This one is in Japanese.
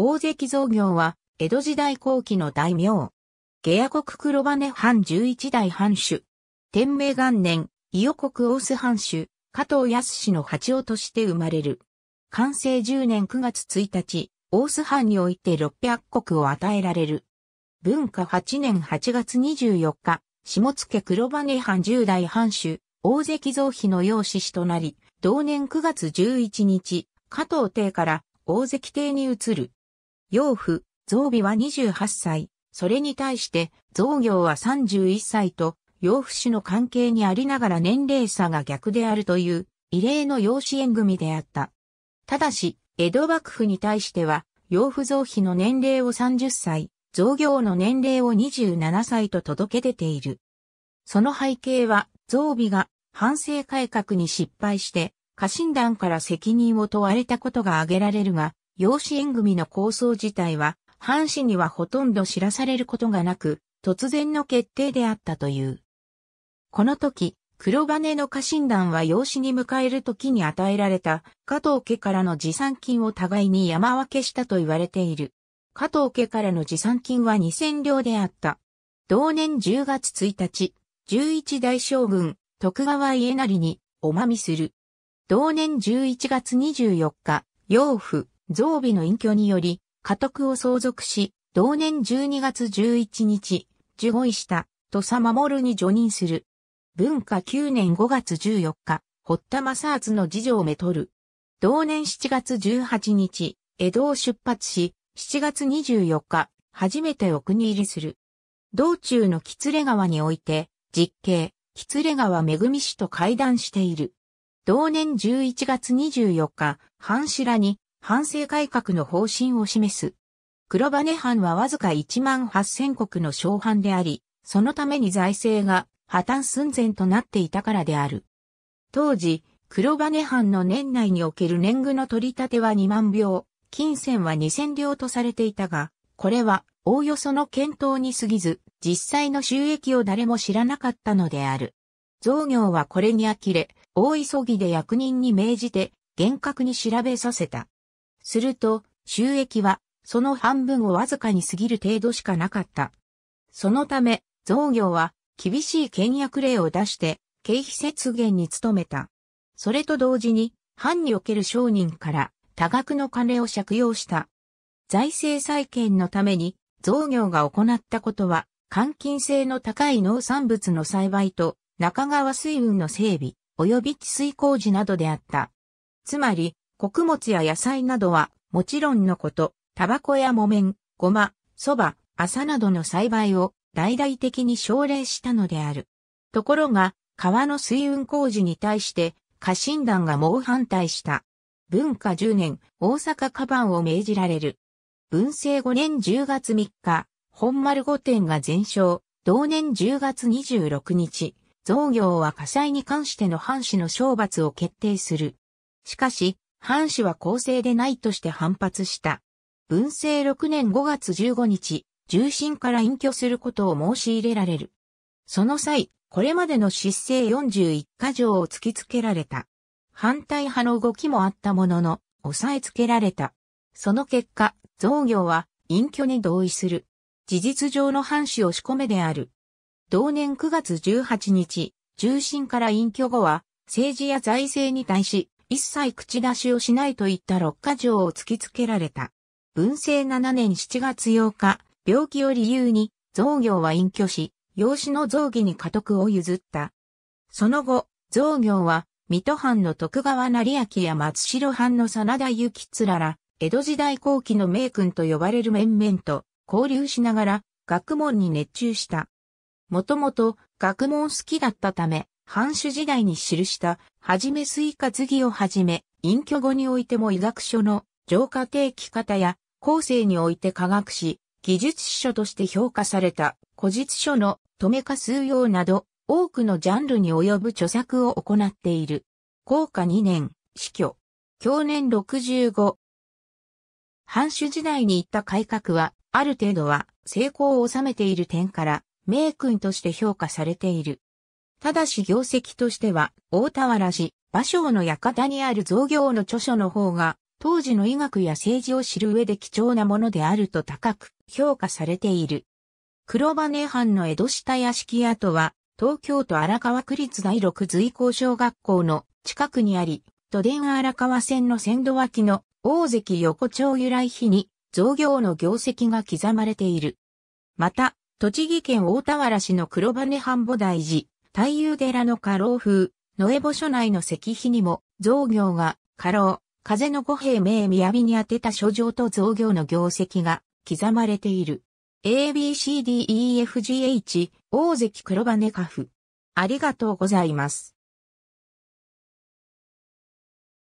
大関造業は、江戸時代後期の大名。下野国黒羽藩11代藩主。天明元年、伊予国大須藩主、加藤康氏の八王として生まれる。完成10年9月1日、大須藩において600国を与えられる。文化8年8月24日、下野黒羽藩10代藩主、大関造妃の養子となり、同年9月11日、加藤邸から大関邸に移る。養父、増備は28歳、それに対して増業は31歳と、養父氏の関係にありながら年齢差が逆であるという、異例の養子縁組であった。ただし、江戸幕府に対しては、養父増費の年齢を30歳、増業の年齢を27歳と届け出ている。その背景は、増備が反省改革に失敗して、家臣団から責任を問われたことが挙げられるが、養子縁組の構想自体は、藩士にはほとんど知らされることがなく、突然の決定であったという。この時、黒羽の家臣団は養子に迎える時に与えられた加藤家からの持参金を互いに山分けしたと言われている。加藤家からの持参金は2000両であった。同年10月1日、11大将軍、徳川家成におまみする。同年11月24日、養父、増備の隠居により、家督を相続し、同年12月11日、受護した、土佐守に除任する。文化9年5月14日、堀田正厚の次女をめとる。同年7月18日、江戸を出発し、7月24日、初めてお国入りする。道中の喜連川において、実刑、喜連川恵氏と会談している。同年11月24日、半白に反省改革の方針を示す。黒羽藩はわずか1万8000国の小藩であり、そのために財政が破綻寸前となっていたからである。当時、黒羽藩の年内における年貢の取り立ては2万票、金銭は2000両とされていたが、これはおおよその検討に過ぎず、実際の収益を誰も知らなかったのである。造業はこれに呆れ、大急ぎで役人に命じて厳格に調べさせた。すると、収益は、その半分をわずかに過ぎる程度しかなかった。そのため、造業は、厳しい倹約令を出して、経費節減に努めた。それと同時に、藩における商人から多額の金を借用した。財政再建のために、造業が行ったことは、換金性の高い農産物の栽培と、中川水運の整備、及び治水工事などであった。つまり、穀物や野菜などは、もちろんのこと、タバコや木綿、ごま、蕎麦、麻などの栽培を大々的に奨励したのである。ところが、川の水運工事に対して、家臣団が猛反対した。文化10年、大阪カバンを命じられる。文政5年10月3日、本丸御殿が全焼、同年10月26日、造業は火災に関しての藩士の懲罰を決定する。しかし、藩士は公正でないとして反発した。文政6年5月15日、重臣から隠居することを申し入れられる。その際、これまでの失政41箇条を突きつけられた。反対派の動きもあったものの、抑えつけられた。その結果、造業は隠居に同意する。事実上の藩士押し込めである。同年9月18日、重臣から隠居後は、政治や財政に対し、一切口出しをしないといった六ヶ条を突きつけられた。文政七年七月8日、病気を理由に、造業は隠居し、養子の造儀に家督を譲った。その後、造業は、水戸藩の徳川成明や松代藩の真田幸津らら、江戸時代後期の名君と呼ばれる面々と交流しながら、学問に熱中した。もともと学問好きだったため、藩主時代に記した、はじめ水化次をはじめ、隠居後においても医学書の浄化定期方や、後世において科学史、技術書として評価された、古実書の止めか数用など、多くのジャンルに及ぶ著作を行っている。高下2年、死去。去年65。藩主時代に行った改革は、ある程度は成功を収めている点から、名君として評価されている。ただし業績としては、大田原市、芭蕉の館にある造業の著書の方が、当時の医学や政治を知る上で貴重なものであると高く評価されている。黒羽藩の江戸下屋敷跡は、東京都荒川区立第六随行小学校の近くにあり、都電荒川線の線路脇の大関横丁由来碑に造業の業績が刻まれている。また、栃木県大田原市の黒羽藩菩大寺、太夫寺の家老風、野江墓所内の石碑にも、造業が、家老、風の五平名雅に当てた書状と造業の業績が刻まれている。ABCDEFGH、大関黒羽カフありがとうございます。